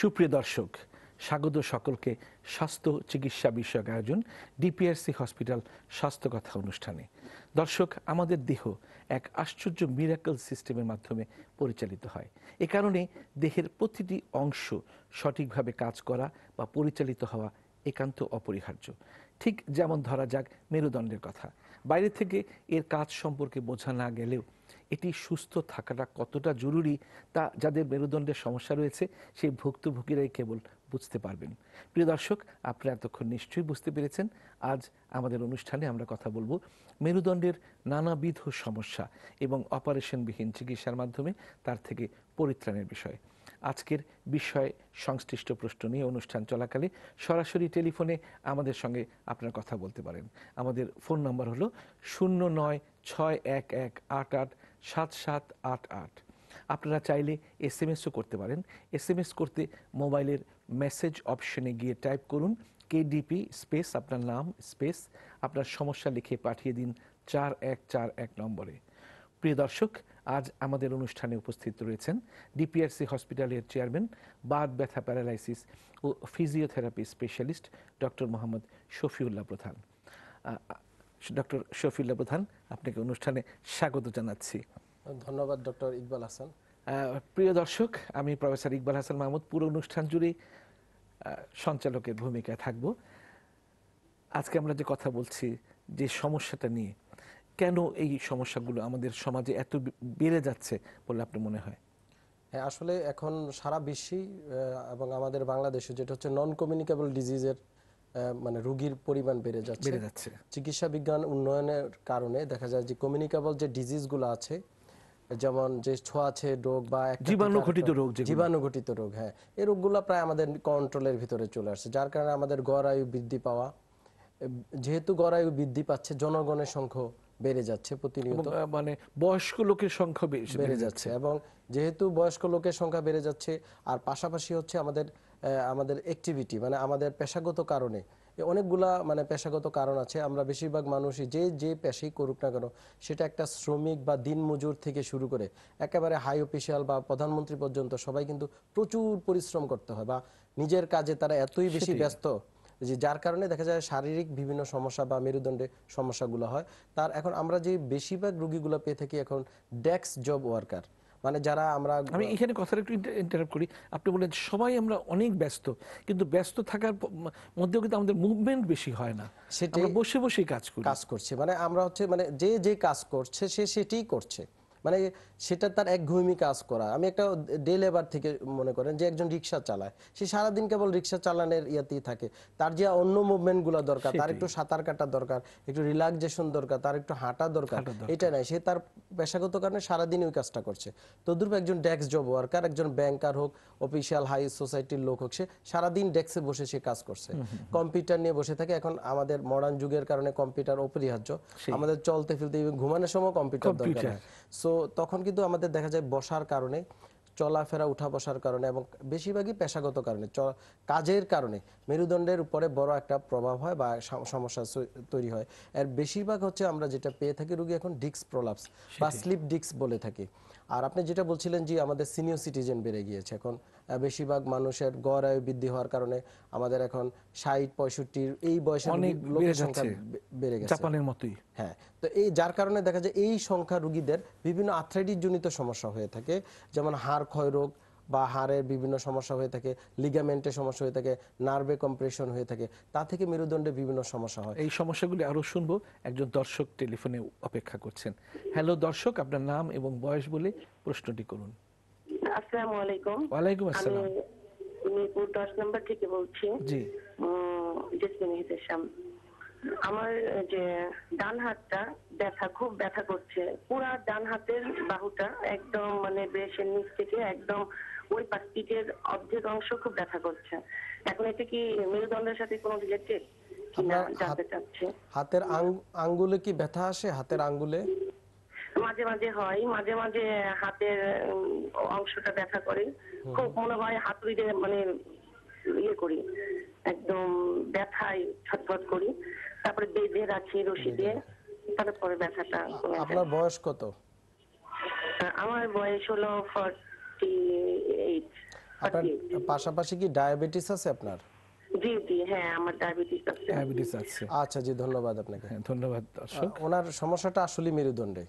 সুপ্রিয় দর্শক স্বাগত সকলকে স্বাস্থ্য চিকিৎসা বিষয়ক আয়োজন ডিপিআরসি হসপিটাল স্বাস্থ্য কথা অনুষ্ঠানে দর্শক আমাদের দেহ এক আশ্চর্য মিরাকল সিস্টেমের মাধ্যমে পরিচালিত হয় এ কারণে দেহের প্রতিটি অংশ সঠিকভাবে কাজ করা বা পরিচালিত হওয়া একান্ত অপরিহার্য ঠিক যেমন ধরা যাক মেরুদণ্ডের কথা বাইরে থেকে এর কাজ সম্পর্কে বোঝা না গেলেও এটি সুস্থ থাকাটা কতটা জরুরি তা যাদের মেরুদণ্ডের সমস্যা রয়েছে সেই ভুক্তভোগীরাই কেবল বুঝতে পারবেন প্রিয় দর্শক আপনারা এতক্ষণ নিশ্চয়ই বুঝতে পেরেছেন আজ আমাদের অনুষ্ঠানে আমরা কথা বলবো মেরুদণ্ডের নানাবিধ সমস্যা এবং অপারেশনবিহীন চিকিৎসার মাধ্যমে তার থেকে পরিত্রাণের বিষয়ে আজকের বিষয় সংশ্লিষ্ট প্রশ্ন নিয়ে অনুষ্ঠান চলাকালে সরাসরি টেলিফোনে আমাদের সঙ্গে আপনার কথা বলতে পারেন আমাদের ফোন নম্বর হলো শূন্য নয় ছয় এক এক আট আট সাত সাত আট আট আপনারা চাইলে এস এম এসও করতে পারেন এস এম এস করতে মোবাইলের মেসেজ অপশনে গিয়ে টাইপ করুন কেডিপি স্পেস আপনার নাম স্পেস আপনার সমস্যা লিখে পাঠিয়ে দিন চার এক চার এক নম্বরে প্রিয় দর্শক আজ আমাদের অনুষ্ঠানে উপস্থিত রয়েছেন ডিপিআরসি হসপিটালের চেয়ারম্যান বাদ ব্যথা প্যারালাইসিস ও physiotherapy specialist doctor Mohammad Shafiullah Pradhan doctor Shafiullah প্রধান আপনাকে অনুষ্ঠানে স্বাগত জানাচ্ছি ধন্যবাদ ডক্টর ইকবাল হাসান প্রিয় দর্শক আমি প্রফেসর ইকবাল হাসান মাহমুদ পুরো অনুষ্ঠান জুড়ে সঞ্চালকের ভূমিকায় থাকব আজকে আমরা যে কথা বলছি যে সমস্যাটা নিয়ে কেন এই সমস্যাগুলো আমাদের সমাজে এত বেড়ে যাচ্ছে বলে আপনি মনে হয় হ্যাঁ আসলে এখন সারা বিশ্বেই এবং আমাদের বাংলাদেশে যেটা হচ্ছে নন কমিউনিকেবল ডিজিজের মানে রোগীর পরিমাণ বেড়ে যাচ্ছে বেড়ে যাচ্ছে চিকিৎসা বিজ্ঞান উন্নয়নের কারণে দেখা যায় যে কমিউনিকেবল যে ডিজিজগুলো আছে যেমন যে ছোঁয়াছে রোগ বা জীবাণুঘটিত রোগ জীবাণুঘটিত রোগ হ্যাঁ এই রোগগুলো প্রায় আমাদের কন্ট্রোলের ভিতরে চলে আসছে যার কারণে আমাদের গড় আয়ু বৃদ্ধি পাওয়া যেহেতু গড় আয়ু বৃদ্ধি পাচ্ছে জনগণের সংখ্যা বেড়ে যাচ্ছে প্রতিনিয়ত মানে বয়স্ক লোকের সংখ্যা বেড়ে যাচ্ছে এবং যেহেতু বয়স্ক লোকের সংখ্যা বেড়ে যাচ্ছে আর পাশাপাশি হচ্ছে আমাদের আমাদের অ্যাক্টিভিটি মানে আমাদের পেশাগত কারণে অনেকগুলা মানে পেশাগত কারণ আছে আমরা বেশিরভাগ মানুষই যে যে পেশাই করুক না কেন সেটা একটা শ্রমিক বা দিন মজুর থেকে শুরু করে একেবারে হাই অফিসিয়াল বা প্রধানমন্ত্রী পর্যন্ত সবাই কিন্তু প্রচুর পরিশ্রম করতে হয় বা নিজের কাজে তারা এতই বেশি ব্যস্ত যে যার কারণে দেখা যায় শারীরিক বিভিন্ন সমস্যা বা মেরুদণ্ডে সমস্যাগুলো হয় তার এখন আমরা যে বেশিরভাগ রুগীগুলো পেয়ে থাকি এখন ডেক্স জব ওয়ার্কার মানে যারা আমরা আমি এখানে কথাটা একটু ইন্টারাপ্ট করি আপনি বলেন সবাই আমরা অনেক ব্যস্ত কিন্তু ব্যস্ত থাকার মধ্যেও কিন্তু আমাদের মুভমেন্ট বেশি হয় না সেটা বসে বসেই কাজ করি কাজ করছে মানে আমরা হচ্ছে মানে যে যে কাজ করছে সে সেটিই করছে মানে সেটা তার এক ঘুমি কাজ করা আমি একটা ডে লেবার থেকে মনে করেন যে একজন রিক্সা চালায় সে সারাদিন কেবল রিক্সা চালানোর ইয়াতেই থাকে তার যে অন্য মুভমেন্টগুলো দরকার তার একটু সাঁতার কাটা দরকার একটু রিল্যাক্সেশন দরকার তার একটু হাঁটা দরকার এটা নাই সে তার পেশাগত কারণে সারাদিন ওই কাজটা করছে তদ্রূপ একজন ডেক্স জব ওয়ার্কার একজন ব্যাংকার হোক অফিসিয়াল হাই সোসাইটির লোক হোক সে সারাদিন ডেক্সে বসে সে কাজ করছে কম্পিউটার নিয়ে বসে থাকে এখন আমাদের মডার্ন যুগের কারণে কম্পিউটার অপরিহার্য আমাদের চলতে ফিরতে ঘুমানোর সময় কম্পিউটার দরকার সো সো তখন কিন্তু আমাদের দেখা যায় বসার কারণে চলাফেরা উঠা বসার কারণে এবং বেশিরভাগই পেশাগত কারণে কাজের কারণে মেরুদণ্ডের উপরে বড় একটা প্রভাব হয় বা সমস্যা তৈরি হয় এর বেশিরভাগ হচ্ছে আমরা যেটা পেয়ে থাকি রুগী এখন ডিক্স প্রলাপস বা স্লিপ ডিক্স বলে থাকি আর আপনি যেটা বলছিলেন যে আমাদের সিনিয়র সিটিজেন বেড়ে গিয়েছে এখন বেশিরভাগ মানুষের গড় আয়ু বৃদ্ধি হওয়ার কারণে আমাদের এখন ষাট পঁয়ষট্টির এই বয়সের লোকের সংখ্যা বেড়ে গেছে জাপানের মতোই হ্যাঁ তো এই যার কারণে দেখা যায় এই সংখ্যা রুগীদের বিভিন্ন আর্থ্রাইটিস জনিত সমস্যা হয়ে থাকে যেমন হাড় ক্ষয় রোগ বা হাড়ের বিভিন্ন সমস্যা হয়ে থাকে লিগামেন্টে সমস্যা হয়ে থাকে নার্ভে কম্প্রেশন হয়ে থাকে তা থেকে মেরুদণ্ডে বিভিন্ন সমস্যা হয় এই সমস্যাগুলি আরও শুনবো একজন দর্শক টেলিফোনে অপেক্ষা করছেন হ্যালো দর্শক আপনার নাম এবং বয়স বলে প্রশ্নটি করুন আসসালামু আলাইকুম ওয়ালাইকুম মিরপুর দশ নম্বর থেকে বলছি আমার যে ডান হাতটা ব্যথা খুব ব্যথা করছে পুরা ডান হাতের বাহুটা একদম মানে বেশের নিচ থেকে একদম ওই পিঠের অর্ধেক অংশ খুব ব্যথা করছে এখন এটা কি মেরুদণ্ডের সাথে কোনো রিলেটেড হাতের আঙ্গুলে কি ব্যথা আসে হাতের আঙ্গুলে মাঝে মাঝে হয় মাঝে মাঝে হাতের অংশটা ব্যথা করে খুব মনে হয় হাতুড়ি দিয়ে মানে ইয়ে করি একদম ব্যথায় ছটফট করি তারপরে বেঁধে রাখি রশি দিয়ে তারপরে ব্যথাটা আপনার বয়স কত আমার বয়স হলো ফর্টি আপনার হ্যাঁ, পাশাপাশি কি ডায়াবেটিস আছে আপনার হ্যাঁ, আচ্ছা জি ধন্যবাদ আপনাকে হ্যাঁ, ধন্যবাদ ওনার সমস্যাটা আসলে মেরুদণ্ডে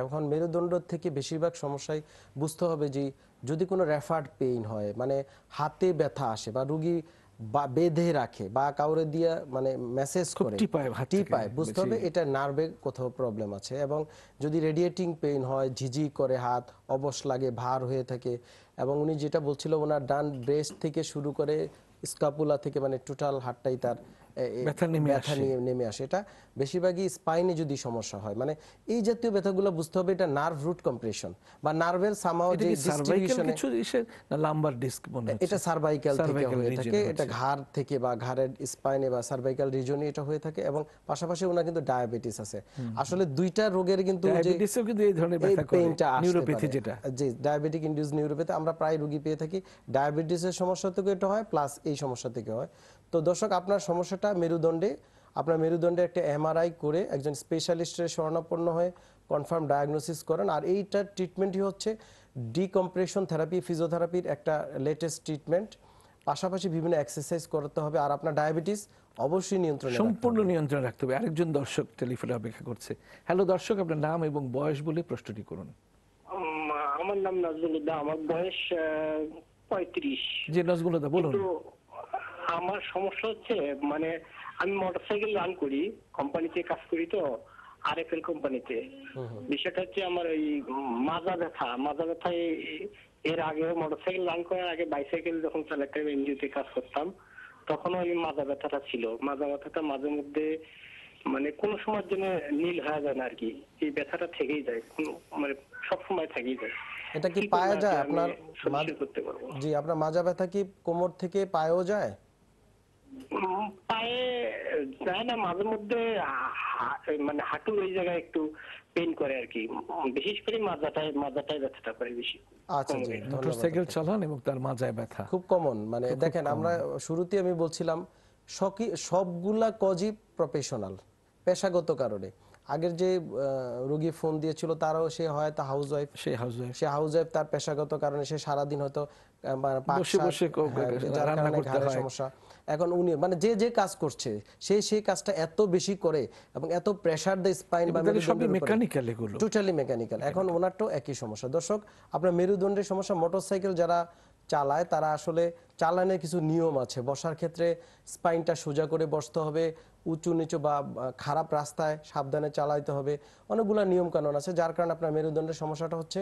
এখন মেরুদণ্ড থেকে বেশিরভাগ সমস্যাই বুঝতে হবে যে যদি কোনো রেফার্ড পেইন হয় মানে হাতে ব্যথা আসে বা রুগী বা বেঁধে রাখে বা কাউরে দিয়ে মানে মেসেজ করে পায় বুঝতে হবে এটা নার্ভে কোথাও প্রবলেম আছে এবং যদি রেডিয়েটিং পেইন হয় ঝিঝি করে হাত অবশ লাগে ভার হয়ে থাকে এবং উনি যেটা বলছিল ওনার ডান ব্রেস্ট থেকে শুরু করে স্কাপুলা থেকে মানে টোটাল হাতটাই তার ব্যথা নেমে আসে এটা বেশিরভাগই স্পাইনে যদি সমস্যা হয় মানে এই জাতীয় ব্যথাগুলো বুঝতে হবে এটা নার্ভ রুট কম্প্রেশন বা নার্ভের সামাও যে ডিস্ট্রিবিউশন কিছু লাম্বার ডিস্ক এটা সার্ভাইকাল থেকে হয়ে থাকে এটা ঘাড় থেকে বা ঘাড়ের স্পাইনে বা সার্ভাইকাল রিজনে এটা হয়ে থাকে এবং পাশাপাশি ওনা কিন্তু ডায়াবেটিস আছে আসলে দুইটা রোগের কিন্তু ডায়াবেটিসও কিন্তু এই ধরনের ব্যথা করে নিউরোপ্যাথি যেটা জি ডায়াবেটিক ইনডিউস নিউরোপ্যাথি আমরা প্রায় রোগী পেয়ে থাকি ডায়াবেটিসের সমস্যা থেকে এটা হয় প্লাস এই সমস্যা থেকে হয় তো দর্শক আপনার সমস্যাটা মেরুদণ্ডে আপনার মেরুদণ্ডে একটা এমআরআই করে একজন স্পেশালিস্টের স্বর্ণাপন্ন হয়ে কনফার্ম ডায়াগনোসিস করেন আর এইটার ট্রিটমেন্টই হচ্ছে ডিকম্প্রেশন থেরাপি ফিজিওথেরাপির একটা লেটেস্ট ট্রিটমেন্ট পাশাপাশি বিভিন্ন এক্সারসাইজ করতে হবে আর আপনার ডায়াবেটিস অবশ্যই নিয়ন্ত্রণ সম্পূর্ণ নিয়ন্ত্রণ রাখতে হবে আরেকজন দর্শক টেলিফোনে অপেক্ষা করছে হ্যালো দর্শক আপনার নাম এবং বয়স বলে প্রশ্নটি করুন আমার নাম নাজমুল আমার বয়স পঁয়ত্রিশ জি নাজমুল বলুন আমার সমস্যা হচ্ছে মানে আমি মোটরসাইকেল রান করি কোম্পানিতে কাজ করি তো আরএফএল কোম্পানিতে বিষয়টা হচ্ছে আমার ওই মাজা ব্যথা মাজা ব্যথা এর আগে মোটরসাইকেল রান করার আগে বাইসাইকেল যখন চালাতাম এনজিওতে কাজ করতাম তখন ওই মাজা ব্যথাটা ছিল মাজা ব্যথাটা মাঝে মধ্যে মানে কোনো সময়ের জন্য নীল হয়ে যায় না আরকি এই ব্যথাটা থেকেই যায় কোন মানে সব সময় থেকেই যায় এটা কি পায়া যায় আপনার করতে পারবো জি আপনার মাজা ব্যথা কি কোমর থেকে পায়েও যায় পায়ে যায় না মাঝে মধ্যে মানে হাঁটু ওই জায়গায় একটু পেন করে আর কি বিশেষ করে মাজাটায় মাজাটায় ব্যথাটা করে বেশি আচ্ছা জি মোটরসাইকেল চালান এবং তার মাজায় ব্যথা খুব কমন মানে দেখেন আমরা শুরুতে আমি বলছিলাম সকি সবগুলা কজি প্রফেশনাল পেশাগত কারণে আগের যে রোগী ফোন দিয়েছিল তারাও সে হয়তো তা হাউস ওয়াইফ সে হাউস ওয়াইফ সে হাউস ওয়াইফ তার পেশাগত কারণে সে সারা দিন হয়তো মানে বসে বসে হ্যাঁ, রান্না করতে হয় সমস্যা এখন উনি মানে যে যে কাজ করছে সে সেই কাজটা এত বেশি করে এবং এত প্রেসার দেয় স্পাইন বা মেকানিক্যাল এগুলো টোটালি মেকানিক্যাল এখন ওনার তো একই সমস্যা দর্শক আপনার মেরুদণ্ডের সমস্যা মোটরসাইকেল যারা চালায় তারা আসলে চালানোর কিছু নিয়ম আছে বসার ক্ষেত্রে স্পাইনটা সোজা করে বসতে হবে উঁচু নিচু বা খারাপ রাস্তায় সাবধানে চালাইতে হবে অনেকগুলো নিয়ম কানুন আছে যার কারণে আপনার মেরুদণ্ডের সমস্যাটা হচ্ছে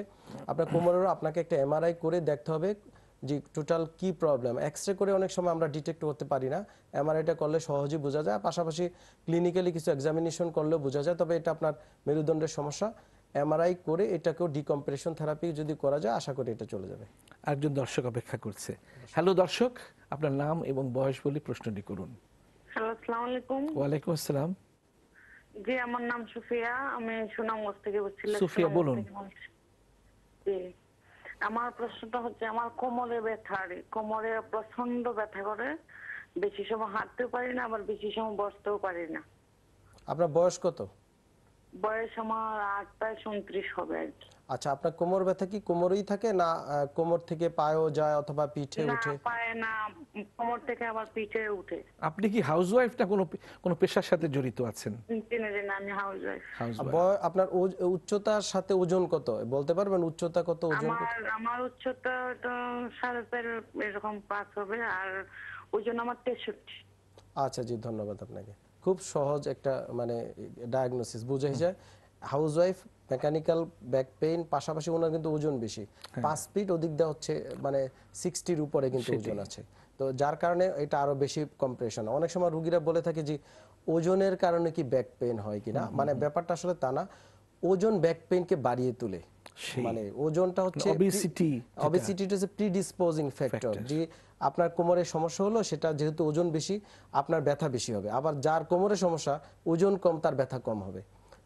আপনার কোমরেরও আপনাকে একটা এমআরআই করে দেখতে হবে যে টোটাল কি প্রবলেম এক্স রে করে অনেক সময় আমরা ডিটেক্ট করতে পারি না এমআরআইটা করলে সহজে বোঝা যায় পাশাপাশি ক্লিনিক্যালি কিছু এক্সামিনেশন করলে বোঝা যায় তবে এটা আপনার মেরুদণ্ডের সমস্যা এমআরআই করে এটাকেও ডিকম্প্রেশন থেরাপি যদি করা যায় আশা করি এটা চলে যাবে একজন দর্শক অপেক্ষা করছে হ্যালো দর্শক আপনার নাম এবং বয়স বলে প্রশ্নটি করুন হ্যালো আলাইকুম ওয়ালাইকুম আসসালাম জি আমার নাম সুফিয়া আমি সুনামগঞ্জ থেকে বলছিলাম সুফিয়া বলুন আমার প্রশ্নটা হচ্ছে আমার কোমরে ব্যথা কোমরে প্রচন্ড ব্যথা করে বেশি সময় হাঁটতেও পারি না আবার বেশি সময় বসতেও পারি না আপনার বয়স কত বয়স আমার আটটায় উনত্রিশ হবে আর কি আচ্ছা আপনার কোমর ব্যথা কি কোমরেই থাকে না কোমর থেকে পায়ও যায় অথবা পিঠে উঠে না পায় না কোমর থেকে আবার পিঠে উঠে আপনি কি হাউসওয়াইফটা না কোনো কোনো পেশার সাথে জড়িত আছেন আমি হাউসওয়াইফ আপনার উচ্চতার সাথে ওজন কত বলতে পারবেন উচ্চতা কত ওজন আমার আমার উচ্চতা তো চার এরকম পাঁচ হবে আর ওজন আমার তেষট্টি আচ্ছা জি ধন্যবাদ আপনাকে খুব সহজ একটা মানে ডায়াগনোসিস বুঝে যায় হাউসওয়াইফ মেকানিক্যাল ব্যাক পেইন পাশাপাশি ওনার কিন্তু ওজন বেশি হ্যাঁ। পাঁচ ফিট ওদিক দেওয়া হচ্ছে মানে সিক্সটির উপরে কিন্তু ওজন আছে তো যার কারণে এটা আরো বেশি কম্প্রেশন অনেক সময় রুগীরা বলে থাকে যে ওজনের কারণে কি ব্যাক পেইন হয় কিনা মানে ব্যাপারটা আসলে তা না ওজন ব্যাক পেইনকে বাড়িয়ে তুলে মানে ওজনটা হচ্ছে অবেসিটি মানে অবেসিটিটা হচ্ছে প্রিডিসপোজিং ফ্যাক্টর যে আপনার কোমরে সমস্যা হলো সেটা যেহেতু ওজন বেশি আপনার ব্যথা বেশি হবে আবার যার কোমরে সমস্যা ওজন কম তার ব্যথা কম হবে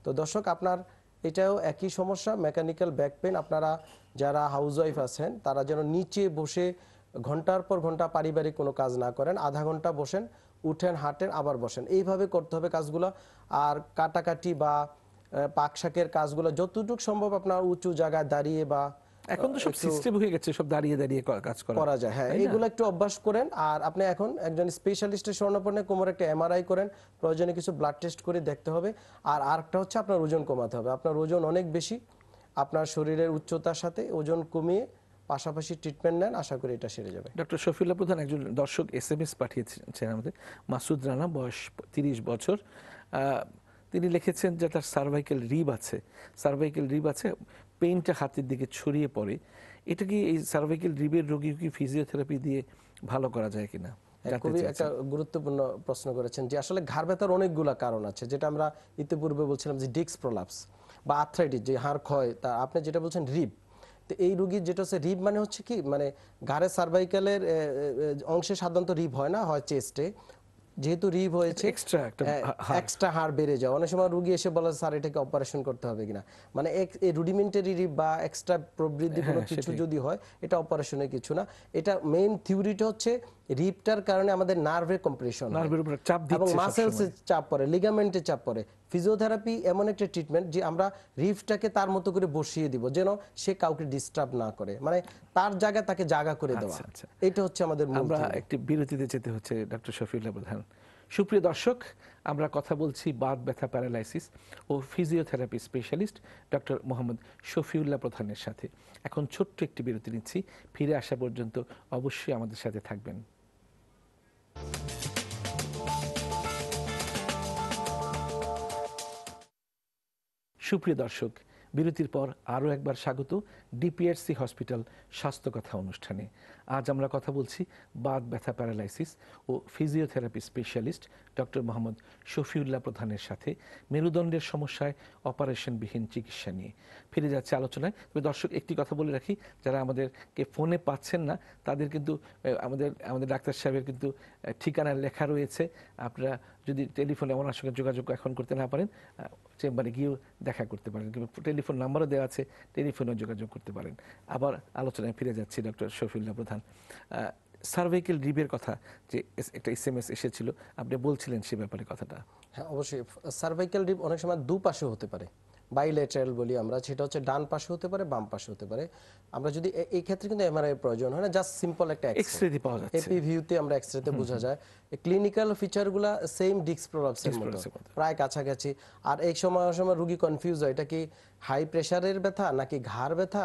তো দর্শক আপনার এটাও একই সমস্যা মেকানিক্যাল ব্যাক পেন আপনারা যারা হাউসওয়াইফ আছেন তারা যেন নিচে বসে ঘন্টার পর ঘন্টা পারিবারিক কোনো কাজ না করেন আধা ঘন্টা বসেন উঠেন হাঁটেন আবার বসেন এইভাবে করতে হবে কাজগুলো আর কাটাকাটি বা পাকশাকের কাজগুলো যতটুকু সম্ভব আপনার উঁচু জায়গায় দাঁড়িয়ে বা এখন তো সব সিস্টেম হয়ে গেছে সব দাঁড়িয়ে দাঁড়িয়ে কাজ করা করা যায় হ্যাঁ এইগুলো একটু অভ্যাস করেন আর আপনি এখন একজন স্পেশালিস্টের শরণাপন্ন কোমরে একটা এমআরআই করেন প্রয়োজনে কিছু ব্লাড টেস্ট করে দেখতে হবে আর আরেকটা হচ্ছে আপনার ওজন কমাতে হবে আপনার ওজন অনেক বেশি আপনার শরীরের উচ্চতার সাথে ওজন কমিয়ে পাশাপাশি ট্রিটমেন্ট নেন আশা করি এটা সেরে যাবে ডক্টর শফিউল্লাহ প্রধান একজন দর্শক এস এম এস পাঠিয়েছেন আমাদের মাসুদ রানা বয়স তিরিশ বছর তিনি লিখেছেন যে তার সার্ভাইকেল রিব আছে সার্ভাইকেল রিব আছে পেইনটা হাতের দিকে ছড়িয়ে পড়ে এটা কি এই সার্ভাইকেল রিবের রোগী কি ফিজিওথেরাপি দিয়ে ভালো করা যায় কিনা হ্যাঁ, খুবই একটা গুরুত্বপূর্ণ প্রশ্ন করেছেন যে আসলে ঘাড় ব্যথার অনেকগুলো কারণ আছে যেটা আমরা ইতিপূর্বে বলছিলাম যে ডিক্স প্রলাপস বা আর্থ্রাইটিস যে হাড় ক্ষয় তা আপনি যেটা বলছেন রিব তো এই রুগীর যেটা হচ্ছে রিব মানে হচ্ছে কি মানে ঘাড়ের সার্ভাইকালের অংশে সাধারণত রিব হয় না হয় চেস্টে যেহেতু রিব হয়েছে এক্সট্রা এক্সট্রা হাড় বেড়ে যায় অনেক সময় রুগী এসে বলে স্যার এটাকে অপারেশন করতে হবে কিনা মানে রুডিমেন্টারি রিব বা এক্সট্রা প্রবৃদ্ধি হ্যাঁ, কোনো হ্যাঁ, কিছু যদি হয় এটা অপারেশনের কিছু না এটা মেইন থিওরিটা হচ্ছে রিপটার কারণে আমাদের নার্ভের কম্প্রেশন নার্ভের উপর চাপ এবং মাসেলসে চাপ পড়ে লিগামেন্টে চাপ পড়ে ফিজিওথেরাপি এমন একটা ট্রিটমেন্ট যে আমরা রিফটাকে তার মতো করে বসিয়ে দিব যেন সে কাউকে ডিস্টার্ব না করে মানে তার জায়গা তাকে জায়গা করে আচ্ছা, দেওয়া আচ্ছা। এটা হচ্ছে আমাদের আমরা একটি বিরতিতে যেতে হচ্ছে ডক্টর শফিউল্লাহ প্রধান সুপ্রিয় দর্শক আমরা কথা বলছি বাদ ব্যথা প্যারালাইসিস ও physiotherapy specialist doctor Mohammad Shafiullah প্রধানের সাথে এখন ছোট্ট একটি বিরতি নিচ্ছি ফিরে আসা পর্যন্ত অবশ্যই আমাদের সাথে থাকবেন সুপ্রিয় দর্শক বিরতির পর আরও একবার স্বাগত ডিপিআরসি হসপিটাল স্বাস্থ্য কথা অনুষ্ঠানে আজ আমরা কথা বলছি বাত ব্যথা প্যারালাইসিস ও physiotherapy specialist doctor Mohammad Shafiullah প্রধানের সাথে মেরুদণ্ডের সমস্যায় অপারেশনবিহীন চিকিৎসা নিয়ে ফিরে যাচ্ছে আলোচনায় তবে দর্শক একটি কথা বলে রাখি যারা আমাদেরকে ফোনে পাচ্ছেন না তাদের কিন্তু আমাদের আমাদের ডাক্তার সাহেবের কিন্তু ঠিকানা লেখা রয়েছে আপনারা যদি টেলিফোনে আমার সঙ্গে যোগাযোগ এখন করতে না পারেন চেম্বারে গিয়েও দেখা করতে পারেন কিন্তু টেলিফোন নাম্বারও দেওয়া আছে টেলিফোনেও যোগাযোগ করতে পারেন আবার আলোচনায় ফিরে যাচ্ছি ডক্টর শফিউল্লাহ প্রধান সমাধান সার্ভাইকেল রিবের কথা যে একটা এস এম এস এসেছিল আপনি বলছিলেন সে ব্যাপারে কথাটা হ্যাঁ অবশ্যই সার্ভাইকেল রিব অনেক সময় দুপাশে হতে পারে বাইলেটারাল বলি আমরা সেটা হচ্ছে ডান পাশে হতে পারে বাম পাশে হতে পারে আমরা যদি এই ক্ষেত্রে কিন্তু এমআরআই প্রয়োজন হয় না জাস্ট সিম্পল একটা এক্সরে পাওয়া যাচ্ছে এপি ভিউতে আমরা এক্সরেতে বোঝা যায় ক্লিনিক্যাল ফিচারগুলো সেম ডিস্ক প্রলাপসের মতো প্রায় কাছাকাছি আর এই সময় সময় রোগী কনফিউজ হয় এটা কি হাই প্রেসারের ব্যথা নাকি ঘাড় ব্যথা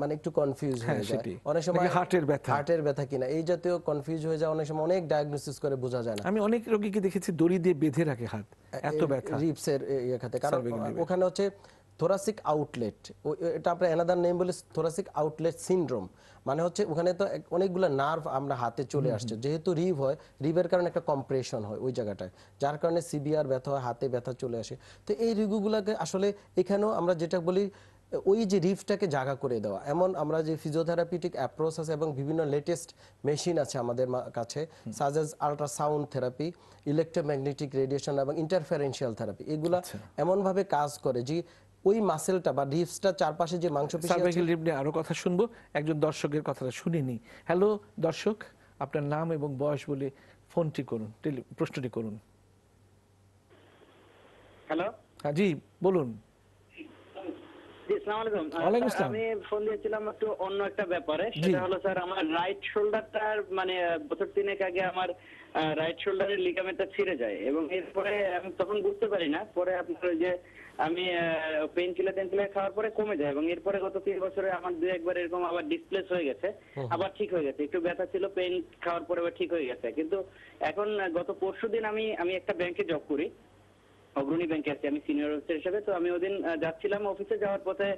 মানে একটু কনফিউজ হয়ে হ্যাঁ, যায় অনেক সময় হার্টের ব্যথা হার্টের ব্যথা কিনা এই জাতীয় কনফিউজ হয়ে যায় অনেক সময় অনেক ডায়াগনোসিস করে বোঝা যায় না আমি অনেক রোগীকে দেখেছি দড়ি দিয়ে বেঁধে রাখে হাত এত ব্যথা রিপসের ইয়ে খাতে কারণ ওখানে হচ্ছে থোরাসিক আউটলেট এটা আপনার অ্যানাদার নেম বলে থোরাসিক আউটলেট সিনড্রোম মানে হচ্ছে ওখানে তো অনেকগুলো নার্ভ আমরা হাতে চলে আসছে যেহেতু রিভ হয় রিভের কারণে একটা কম্প্রেশন হয় ওই জায়গাটায় যার কারণে সিবিআর ব্যথা হয় হাতে ব্যথা চলে আসে তো এই রিগুগুলোকে আসলে এখানেও আমরা যেটা বলি ওই যে রিফটাকে জাগা করে দেওয়া এমন আমরা যে ফিজিওথেরাপিটিক অ্যাপ্রোচ আছে এবং বিভিন্ন লেটেস্ট মেশিন আছে আমাদের কাছে such as ultrasound therapy electromagnetic radiation এবং ইন্টারফারেন্সিয়াল থেরাপি এগুলো এমনভাবে কাজ করে যে ওই মাসেলটা বা রিপসটা চারপাশে যে মাংসপেশি সার্ভাইকাল নিয়ে আরো কথা শুনবো একজন দর্শকের কথাটা শুনিনি হ্যালো দর্শক আপনার নাম এবং বয়স বলে ফোনটি করুন প্রশ্নটি করুন হ্যালো হ্যাঁ জি বলুন আমি শোল্ডারের মানে, এরপরে পরে আপনার যে আমি পেন কিলার টেন খাওয়ার পরে কমে যায় এবং এরপরে গত তিন বছরে আমার দু একবার এরকম আবার ডিসপ্লেস হয়ে গেছে আবার ঠিক হয়ে গেছে একটু ব্যথা ছিল পেন খাওয়ার পরে আবার ঠিক হয়ে গেছে কিন্তু এখন গত পরশু দিন আমি আমি একটা ব্যাংকে জব করি অগ্রণী ব্যাংকে আছি আমি সিনিয়র অফিসার হিসেবে তো আমি ওদিন যাচ্ছিলাম অফিসে যাওয়ার পথে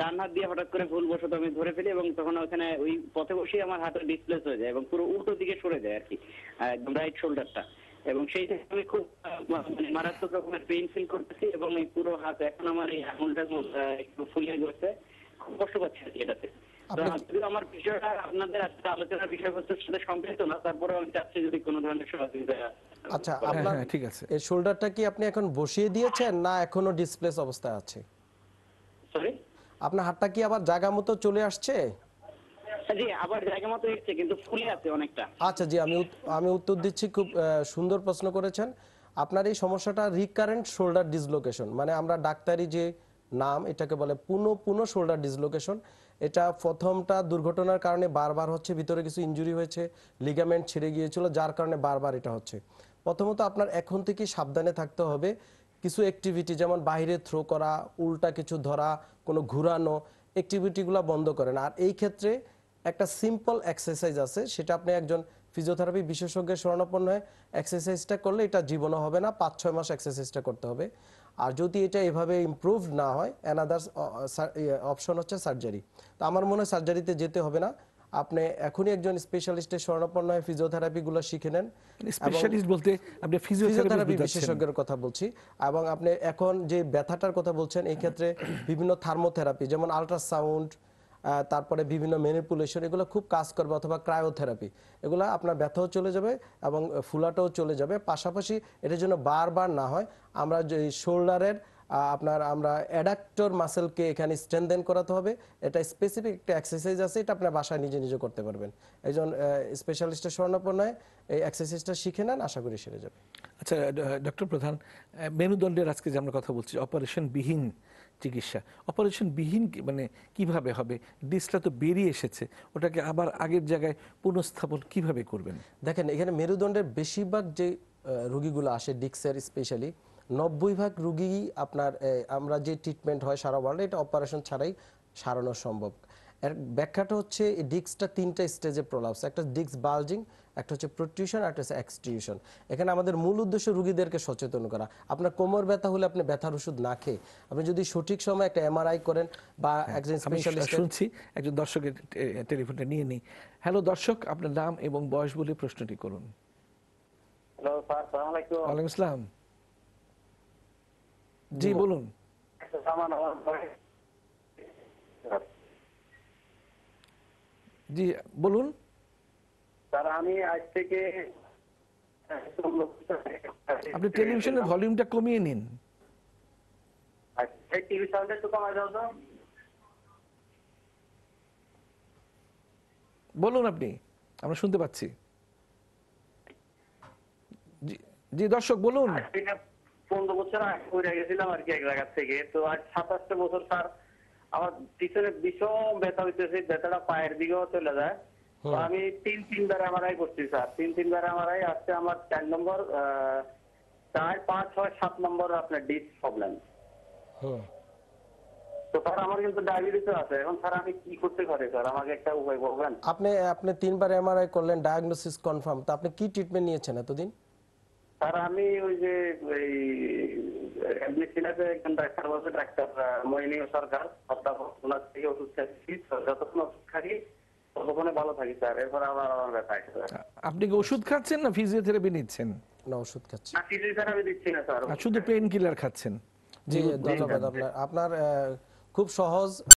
ডান হাত দিয়ে হঠাৎ করে ভুল বসত আমি ধরে ফেলি এবং তখন ওখানে ওই পথে বসেই আমার হাতের ডিসপ্লেস হয়ে যায় এবং পুরো উল্টো দিকে সরে যায় আর কি একদম রাইট শোল্ডারটা এবং সেই থেকে আমি খুব মানে মারাত্মক রকমের পেইন ফিল করতেছি এবং এই পুরো হাত এখন আমার এই আঙুলটা একটু ফুলিয়ে গেছে খুব কষ্ট পাচ্ছি আর কি এটাতে আমার বিষয়টা আপনাদের আজকে আলোচনার বিষয়বস্তুর সাথে সম্পৃক্ত না তারপরে আমি চাচ্ছি যদি কোনো ধরনের সহযোগিতা আচ্ছা আপনার হ্যাঁ, হ্যাঁ, ঠিক আছে এই কি আপনি এখন বসিয়ে দিয়েছেন না এখনো ডিসপ্লেস অবস্থায় আছে সরি আপনার হাতটা কি আবার জায়গা মতো চলে আসছে হ্যাঁ, অনেকটা আচ্ছা জি আমি আমি উত্তর দিচ্ছি খুব সুন্দর প্রশ্ন করেছেন আপনার এই সমস্যাটা রিকারেন্ট শোল্ডার ডিসলোকেশন মানে আমরা ডাক্তারি যে নাম এটাকে বলে পুনঃ পুনঃ শোল্ডার ডিসলোকেশন এটা প্রথমটা দুর্ঘটনার কারণে বারবার হচ্ছে ভিতরে কিছু ইঞ্জুরি হয়েছে লিগামেন্ট ছিঁড়ে গিয়েছিল যার কারণে বারবার এটা হচ্ছে প্রথমত আপনার এখন থেকেই সাবধানে থাকতে হবে কিছু অ্যাক্টিভিটি যেমন বাইরে থ্রো করা উল্টা কিছু ধরা কোনো ঘুরানো অ্যাক্টিভিটিগুলো বন্ধ করেন আর এই ক্ষেত্রে একটা সিম্পল এক্সারসাইজ আছে সেটা আপনি একজন ফিজিওথেরাপি বিশেষজ্ঞের শরণাপন্ন হয় এক্সারসাইজটা করলে এটা জীবনও হবে না পাঁচ ছয় মাস এক্সারসাইজটা করতে হবে আর যদি এটা এভাবে ইম্প্রুভ না হয় another option uh, uh, uh, হচ্ছে সার্জারি তো আমার মনে হয় সার্জারিতে যেতে হবে না আপনি এখনই একজন স্পেশালিস্টের স্বর্ণপন্ন হয়ে ফিজিওথেরাপিগুলো শিখে নেন স্পেশালিস্ট মানে বলতে আপনি ফিজিওথেরাপি বিশেষজ্ঞের কথা বলছি এবং আপনি এখন যে ব্যথাটার কথা বলছেন এই ক্ষেত্রে বিভিন্ন থার্মোথেরাপি যেমন আল্ট্রাসাউন্ড তারপরে বিভিন্ন ম্যানিপুলেশন এগুলো খুব কাজ করবে অথবা ক্রায়োথেরাপি এগুলো আপনার ব্যথাও চলে যাবে এবং ফুলাটাও চলে যাবে পাশাপাশি এটার জন্য বারবার না হয় আমরা যে শোল্ডারের আপনার আমরা অ্যাডাক্টর মাসেলকে এখানে স্ট্রেনদেন করাতে হবে এটা স্পেসিফিক একটা এক্সারসাইজ আছে এটা আপনার বাসায় নিজে নিজে করতে পারবেন একজন স্পেশালিস্টের স্বর্ণাপনায় এই এক্সারসাইজটা শিখে নেন আশা করি সেরে যাবে আচ্ছা ডক্টর প্রধান মেরুদণ্ডের আজকে যে আমরা কথা বলছি অপারেশন বিহীন চিকিৎসা অপারেশন বিহীন মানে কিভাবে হবে ডিসটা তো বেরিয়ে এসেছে ওটাকে আবার আগের জায়গায় পুনঃস্থাপন কিভাবে করবেন দেখেন এখানে মেরুদণ্ডের বেশিরভাগ যে রুগীগুলো আসে ডিক্সের স্পেশালি নব্বই ভাগ রুগী আপনার আমরা যে ট্রিটমেন্ট হয় সারা ওয়ার্ল্ডে এটা অপারেশন ছাড়াই সারানো সম্ভব এর ব্যাখ্যাটা হচ্ছে ডিস্কটা তিনটা স্টেজে প্রলাপস একটা ডিস্ক বালজিং একটা হচ্ছে প্রোটিউশন আর একটা হচ্ছে এক্সটিউশন এখানে আমাদের মূল উদ্দেশ্য রুগীদেরকে সচেতন করা আপনার কোমর ব্যথা হলে আপনি ব্যথার ওষুধ না খেয়ে আপনি যদি সঠিক সময় একটা এমআরআই করেন বা হ্যাঁ, একজন স্পেশালিস্ট শুনছি একজন দর্শকের টেলিফোনটা নিয়ে নিই হ্যালো দর্শক আপনার নাম এবং বয়স বলে প্রশ্নটি করুন হ্যালো স্যার আসসালামু আলাইকুম ওয়া আলাইকুম আসসালাম জি বলুন জি বলুন আপনি টেলিভিশনের ভলিউমটা কমিয়ে নিন আচ্ছা, বলুন আপনি আমরা শুনতে পাচ্ছি জি দর্শক বলুন পনেরো বছর আগে গেছিলাম আর কি এক জায়গা থেকে তো আজ সাতাশটা বছর স্যার আমার পিছনে ভীষণ ব্যথা হইতেছে ব্যথাটা পায়ের দিকেও চলে যায় আমি তিন তিনবার আই করছি স্যার তিন তিনবার আই আসছে আমার চার নম্বর চার পাঁচ ছয় সাত নম্বর আপনার ডিস প্রবলেম তো স্যার আমার কিন্তু ডায়াবেটিস আছে এখন স্যার আমি কি করতে পারি স্যার আমাকে একটা উপায় বলবেন আপনি আপনি তিনবার এমআরআই করলেন ডায়াগনোসিস কনফার্ম তো আপনি কি ট্রিটমেন্ট নিয়েছেন এতদিন স্যার আমি ওই যে এই একজন ডাক্তার ডাক্তার সরকার ওনার থেকে ওষুধ খাচ্ছি যতক্ষণ ওষুধ খাই ততক্ষণে ভালো থাকি স্যার এরপর আবার আমার ব্যথা আপনি কি ওষুধ খাচ্ছেন না ফিজিওথেরাপি নিচ্ছেন না ওষুধ খাচ্ছেন না ফিজিওথেরাপি দিচ্ছি না স্যার শুধু পেইন কিলার খাচ্ছেন জি ধন্যবাদ আপনার আপনার খুব সহজ